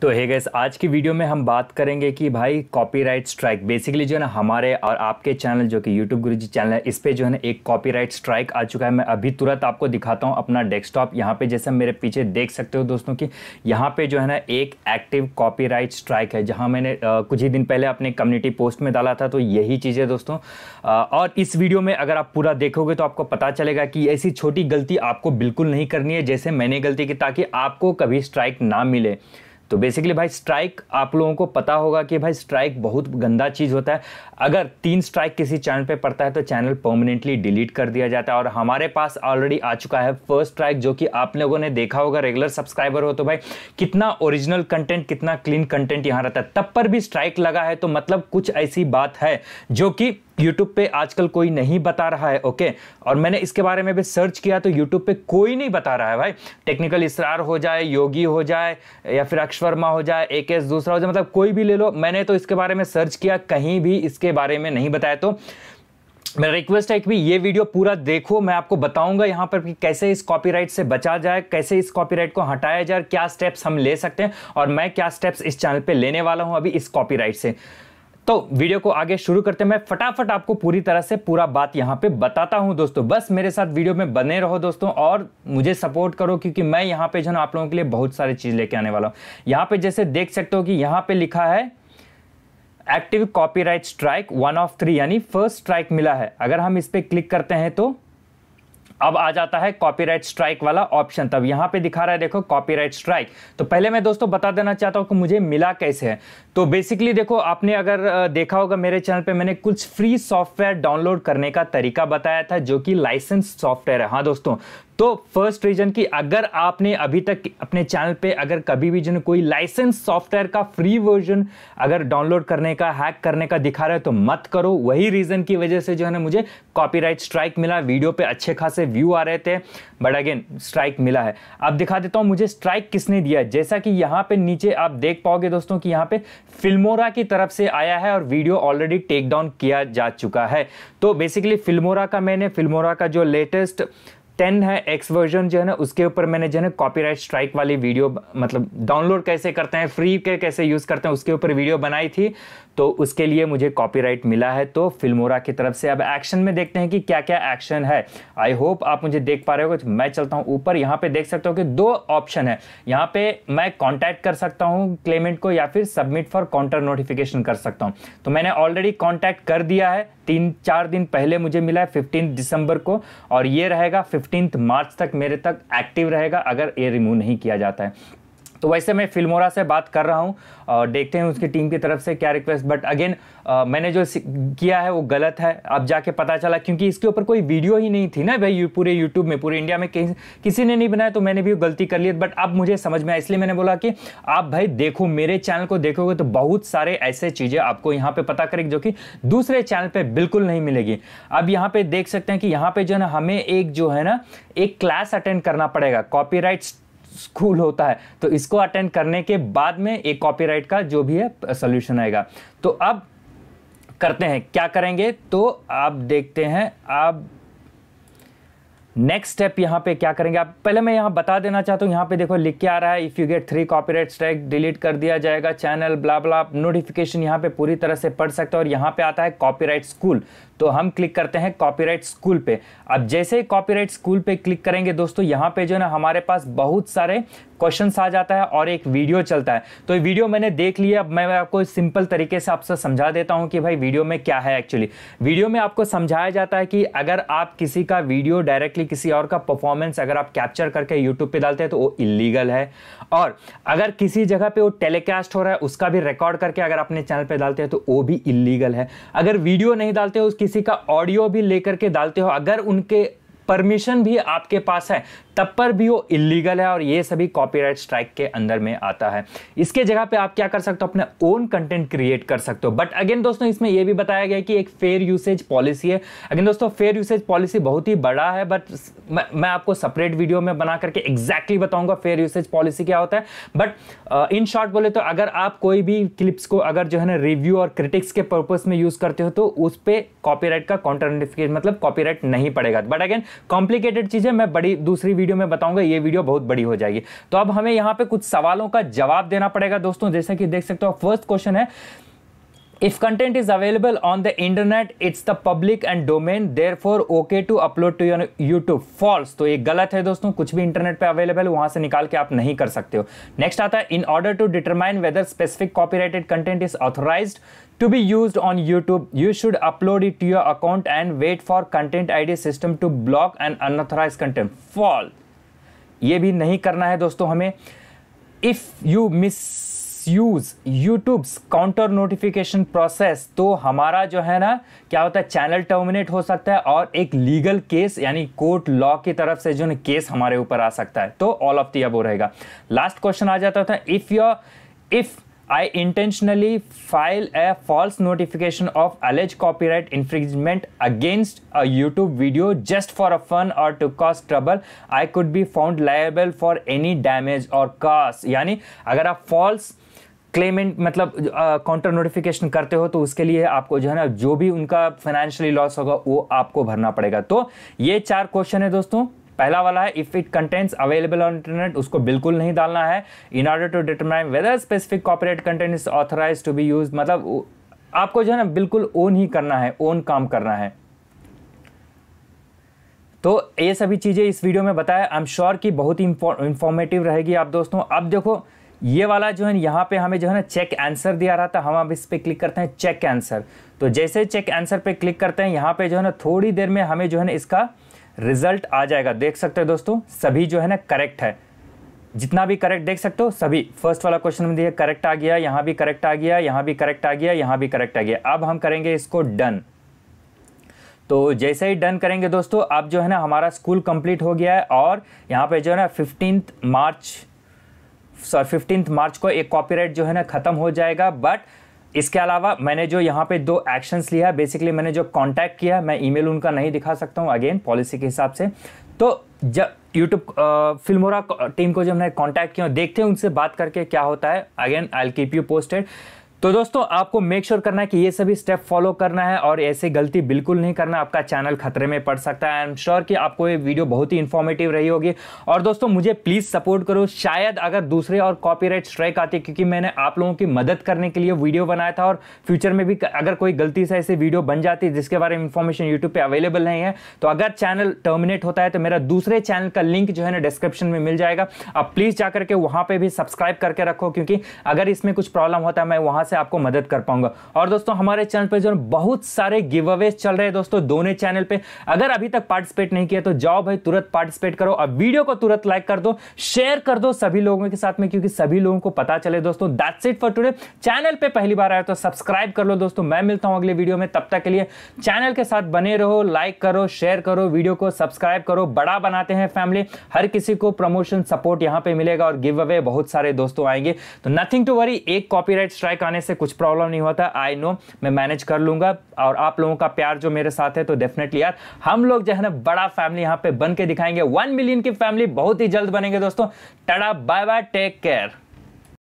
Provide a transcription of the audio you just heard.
तो है गैस आज की वीडियो में हम बात करेंगे कि भाई कॉपीराइट स्ट्राइक बेसिकली जो है ना हमारे और आपके चैनल जो कि यूट्यूब गुरुजी चैनल है इस पे जो है ना एक कॉपीराइट स्ट्राइक आ चुका है मैं अभी तुरंत आपको दिखाता हूँ अपना डेस्कटॉप यहाँ पे जैसे मेरे पीछे देख सकते हो दोस्तों की यहाँ पे जो है ना एक एक्टिव कॉपी स्ट्राइक है जहाँ मैंने कुछ ही दिन पहले अपने कम्युनिटी पोस्ट में डाला था तो यही चीज़ें दोस्तों और इस वीडियो में अगर आप पूरा देखोगे तो आपको पता चलेगा कि ऐसी छोटी गलती आपको बिल्कुल नहीं करनी है जैसे मैंने गलती की ताकि आपको कभी स्ट्राइक ना मिले तो बेसिकली भाई स्ट्राइक आप लोगों को पता होगा कि भाई स्ट्राइक बहुत गंदा चीज़ होता है अगर तीन स्ट्राइक किसी चैनल पे पड़ता है तो चैनल परमानेंटली डिलीट कर दिया जाता है और हमारे पास ऑलरेडी आ चुका है फर्स्ट स्ट्राइक जो कि आप लोगों ने देखा होगा रेगुलर सब्सक्राइबर हो तो भाई कितना ओरिजिनल कंटेंट कितना क्लीन कंटेंट यहाँ रहता है तब पर भी स्ट्राइक लगा है तो मतलब कुछ ऐसी बात है जो कि यूट्यूब पे आजकल कोई नहीं बता रहा है ओके और मैंने इसके बारे में भी सर्च किया तो यूट्यूब पे कोई नहीं बता रहा है भाई टेक्निकल इसरार हो जाए योगी हो जाए या फिर अक्ष वर्मा हो जाए एक एस दूसरा हो जाए मतलब कोई भी ले लो मैंने तो इसके बारे में सर्च किया कहीं भी इसके बारे में नहीं बताया तो मेरा रिक्वेस्ट है कि भी ये वीडियो पूरा देखो मैं आपको बताऊंगा यहाँ पर कि कैसे इस कॉपीराइट से बचा जाए कैसे इस कॉपीराइट को हटाया जाए क्या स्टेप्स हम ले सकते हैं और मैं क्या स्टेप्स इस चैनल पे लेने वाला हूँ अभी इस कॉपीराइट से तो वीडियो को आगे शुरू करते मैं फटाफट आपको पूरी तरह से पूरा बात यहाँ पे बताता हूँ दोस्तों बस मेरे साथ वीडियो में बने रहो दोस्तों और मुझे सपोर्ट करो क्योंकि मैं यहाँ पे जो आप लोगों के लिए बहुत सारी चीज़ लेके आने वाला हूँ यहाँ पे जैसे देख सकते हो कि यहाँ पे लिखा है active copyright strike one of three यानी फर्स्ट स्ट्राइक मिला है अगर हम इस पर क्लिक करते हैं तो अब आ जाता है कॉपीराइट स्ट्राइक वाला ऑप्शन तब यहां पे दिखा रहा है देखो कॉपीराइट स्ट्राइक तो पहले मैं दोस्तों बता देना चाहता हूं कि मुझे मिला कैसे है तो बेसिकली देखो आपने अगर देखा होगा मेरे चैनल पे मैंने कुछ फ्री सॉफ्टवेयर डाउनलोड करने का तरीका बताया था जो कि लाइसेंस सॉफ्टवेयर है हाँ दोस्तों तो फर्स्ट रीजन की अगर आपने अभी तक अपने चैनल पे अगर कभी भी जो कोई लाइसेंस सॉफ्टवेयर का फ्री वर्जन अगर डाउनलोड करने का हैक करने का दिखा रहा है तो मत करो वही रीज़न की वजह से जो है ना मुझे कॉपीराइट स्ट्राइक मिला वीडियो पे अच्छे खासे व्यू आ रहे थे बट अगेन स्ट्राइक मिला है अब दिखा देता हूँ मुझे स्ट्राइक किसने दिया है जैसा कि यहाँ पर नीचे आप देख पाओगे दोस्तों कि यहाँ पे फिल्मोरा की तरफ से आया है और वीडियो ऑलरेडी टेक डाउन किया जा चुका है तो बेसिकली फिल्मोरा का मैंने फिल्मोरा का जो लेटेस्ट टेन है एक्स वर्जन जो है ना उसके ऊपर मैंने जो है ना कॉपीराइट स्ट्राइक वाली वीडियो मतलब डाउनलोड कैसे करते हैं फ्री के कैसे यूज़ करते हैं उसके ऊपर वीडियो बनाई थी तो उसके लिए मुझे कॉपीराइट मिला है तो फिल्मोरा की तरफ से अब एक्शन में देखते हैं कि क्या क्या एक्शन है आई होप आप मुझे देख पा रहे हो तो मैं चलता हूँ ऊपर यहाँ पे देख सकता हूँ कि दो ऑप्शन है यहाँ पे मैं कॉन्टैक्ट कर सकता हूँ क्लेमेंट को या फिर सबमिट फॉर काउंटर नोटिफिकेशन कर सकता हूँ तो मैंने ऑलरेडी कॉन्टैक्ट कर दिया है तीन चार दिन पहले मुझे मिला है फिफ्टीन दिसंबर को और ये रहेगा फिफ्टींथ मार्च तक मेरे तक एक्टिव रहेगा अगर ये रिमूव नहीं किया जाता है तो वैसे मैं फिल्मोरा से बात कर रहा हूँ और देखते हैं उसकी टीम की तरफ से क्या रिक्वेस्ट बट अगेन मैंने जो किया है वो गलत है अब जाके पता चला क्योंकि इसके ऊपर कोई वीडियो ही नहीं थी ना भाई पूरे यूट्यूब में पूरे इंडिया में कहीं किसी ने नहीं बनाया तो मैंने भी गलती कर ली बट अब मुझे समझ में आया इसलिए मैंने बोला कि आप भाई देखो मेरे चैनल को देखोगे तो बहुत सारे ऐसे चीज़ें आपको यहाँ पर पता करेगी जो कि दूसरे चैनल पर बिल्कुल नहीं मिलेगी अब यहाँ पर देख सकते हैं कि यहाँ पर जो है ना हमें एक जो है ना एक क्लास अटेंड करना पड़ेगा कॉपी स्कूल होता है तो इसको अटेंड करने के बाद में एक कॉपीराइट का जो भी है सोल्यूशन आएगा तो अब करते हैं क्या करेंगे तो आप देखते हैं आप नेक्स्ट स्टेप यहाँ पे क्या करेंगे आप पहले मैं यहाँ बता देना चाहता हूँ यहाँ पे देखो लिख के आ रहा है if you get three copyright strike delete कर दिया जाएगा चैनल ब्ला ब्ला नोटिफिकेशन यहाँ पे पूरी तरह से पढ़ सकते हो और यहाँ पे आता है कॉपीराइट स्कूल तो हम क्लिक करते हैं कॉपीराइट स्कूल पे अब जैसे ही कॉपीराइट स्कूल पे क्लिक करेंगे दोस्तों यहाँ पे जो है ना हमारे पास बहुत सारे क्वेश्चन आ जाता है और एक वीडियो चलता है तो ये वीडियो मैंने देख लिया अब मैं आपको सिंपल तरीके से आपसे समझा देता हूँ कि भाई वीडियो में क्या है एक्चुअली वीडियो में आपको समझाया जाता है कि अगर आप किसी का वीडियो डायरेक्टली किसी और का परफॉर्मेंस अगर आप कैप्चर करके यूट्यूब पर डालते हैं तो वो इलीगल है और अगर किसी जगह पर वो टेलीकास्ट हो रहा है उसका भी रिकॉर्ड करके अगर अपने चैनल पर डालते हैं तो वो भी इलीगल है अगर वीडियो नहीं डालते हो उसकी किसी का ऑडियो भी लेकर के डालते हो अगर उनके परमिशन भी आपके पास है तब पर भी वो इलीगल है और ये सभी कॉपीराइट स्ट्राइक के अंदर में आता है इसके जगह पे आप क्या कर सकते हो अपने ओन कंटेंट क्रिएट कर सकते हो बट अगेन दोस्तों इसमें ये भी बताया गया कि एक फेयर यूसेज पॉलिसी है अगेन दोस्तों फेयर यूसेज पॉलिसी बहुत ही बड़ा है बट मैं आपको सेपरेट वीडियो में बना करके एग्जैक्टली बताऊंगा फेयर यूसेज पॉलिसी क्या होता है बट इन शॉर्ट बोले तो अगर आप कोई भी क्लिप्स को अगर जो है ना रिव्यू और क्रिटिक्स के पर्पज में यूज करते हो तो उस पर कॉपी का काउंटर मतलब कॉपी नहीं पड़ेगा बट अगेन कॉम्प्लिकेटेड चीज़ है मैं बड़ी दूसरी वीडियो में बताऊंगा ये वीडियो बहुत बड़ी हो जाएगी तो अब हमें यहाँ पे कुछ सवालों का जवाब देना पड़ेगा दोस्तों जैसे कि देख सकते हो फर्स्ट क्वेश्चन है If content is available on the internet, it's the public and domain. Therefore, okay to upload to your YouTube. False. तो ये गलत है दोस्तों कुछ भी इंटरनेट पे अवेलेबल वहां से निकाल के आप नहीं कर सकते हो नेक्स्ट आता है in order to determine whether specific copyrighted content is authorize to be use on YouTube you should upload it to your account and wait for content I D system to block and unauthorize content fall ये भी नहीं करना है दोस्तों हमें if you miss let's use YouTube's counter notification process तो हमारा जो है ना क्या होता है चैनल टर्मिनेट हो सकता है और एक लीगल केस यानी कोर्ट लॉ की तरफ से जो ना केस हमारे ऊपर आ सकता है तो ऑल ऑफ दी अब रहेगा लास्ट क्वेश्चन आ जाता था if your if I intentionally file a false notification of alleged copyright infringement against a YouTube video just for a fun or to cause trouble. I could be found liable for any damage or cost. यानी अगर आप false claimant मतलब counter notification करते हो तो उसके लिए आपको जो है ना जो भी उनका फाइनेंशियली लॉस होगा वो आपको भरना पड़ेगा तो ये चार क्वेश्चन है दोस्तों पहला वाला है if it content's available on internet उसको बिल्कुल नहीं डालना है in order to determine whether specific copyright content is authorize to be use मतलब आपको जो है ना बिल्कुल ओन ही करना है ओन काम करना है तो ये सभी चीज़ें इस वीडियो में बताया आई एम श्योर कि बहुत ही इंफॉर्मेटिव रहेगी आप दोस्तों अब देखो ये वाला जो है यहाँ पे हमें जो है ना चेक आंसर दिया रहा था हम अब इस पर क्लिक करते हैं चेक आंसर तो जैसे चेक आंसर पे क्लिक करते हैं यहाँ पे जो है ना थोड़ी देर में हमें जो है ना इसका रिजल्ट आ जाएगा देख सकते हो दोस्तों सभी जो है ना करेक्ट है जितना भी करेक्ट देख सकते हो सभी फर्स्ट वाला क्वेश्चन में दिया करेक्ट आ गया यहाँ भी करेक्ट आ गया यहाँ भी करेक्ट आ गया यहाँ भी करेक्ट आ गया अब हम करेंगे इसको डन तो जैसे ही डन करेंगे दोस्तों अब जो है ना हमारा स्कूल कंप्लीट हो गया है और यहाँ पे जो है ना fifteenth March sorry fifteen March को एक कॉपीराइट जो है ना ख़त्म हो जाएगा बट इसके अलावा मैंने जो यहाँ पे दो एक्शंस लिया बेसिकली मैंने जो कांटेक्ट किया मैं ईमेल उनका नहीं दिखा सकता हूँ अगेन पॉलिसी के हिसाब से तो जब यूट्यूब फिल्मोरा टीम को जब मैंने कांटेक्ट किया देखते हैं उनसे बात करके क्या होता है again I'll keep you posted तो दोस्तों आपको मेक श्योर sure करना है कि ये सभी स्टेप फॉलो करना है और ऐसे गलती बिल्कुल नहीं करना आपका चैनल खतरे में पड़ सकता है आई एम श्योर कि आपको ये वीडियो बहुत ही इन्फॉर्मेटिव रही होगी और दोस्तों मुझे प्लीज़ सपोर्ट करो शायद अगर दूसरे और कॉपीराइट स्ट्राइक आती है क्योंकि मैंने आप लोगों की मदद करने के लिए वीडियो बनाया था और फ्यूचर में भी अगर कोई गलती से ऐसी वीडियो बन जाती है जिसके बारे में इन्फॉर्मेशन यूट्यूब पर अवेलेबल नहीं है तो अगर चैनल टर्मिनेट होता है तो मेरा दूसरे चैनल का लिंक जो है ना डिस्क्रिप्शन में मिल जाएगा आप प्लीज़ जा करके वहाँ पर भी सब्सक्राइब करके रखो क्योंकि अगर इसमें कुछ प्रॉब्लम होता है मैं वहाँ से आपको मदद कर पाऊंगा और दोस्तों हमारे चैनल पर जो बहुत सारे गिव अवेज चल रहे हैं दोस्तों दोनों चैनल पर अगर अभी तक पार्टिसिपेट नहीं किया तो जाओ भाई तुरंत पार्टिसिपेट करो और वीडियो को तुरंत लाइक कर दो शेयर कर दो सभी लोगों के साथ में क्योंकि सभी लोगों को पता चले दोस्तों that's it for today channel पर पहली बार आया तो सब्सक्राइब कर लो दोस्तों मैं मिलता हूँ अगले वीडियो में तब तक के लिए चैनल के साथ बने रहो लाइक करो शेयर करो वीडियो को सब्सक्राइब करो बड़ा बनाते हैं फैमिली हर किसी को प्रमोशन सपोर्ट यहां पे मिलेगा और गिव अवे बहुत सारे दोस्तों आएंगे तो नथिंग टू वरी एक कॉपीराइट स्ट्राइक आने आने से कुछ प्रॉब्लम नहीं होता आई नो मैं मैनेज कर लूँगा और आप लोगों का प्यार जो मेरे साथ है तो डेफिनेटली यार हम लोग जो है ना बड़ा फैमिली यहाँ पे बन के दिखाएंगे वन मिलियन की फैमिली बहुत ही जल्द बनेंगे दोस्तों ta-da bye bye take care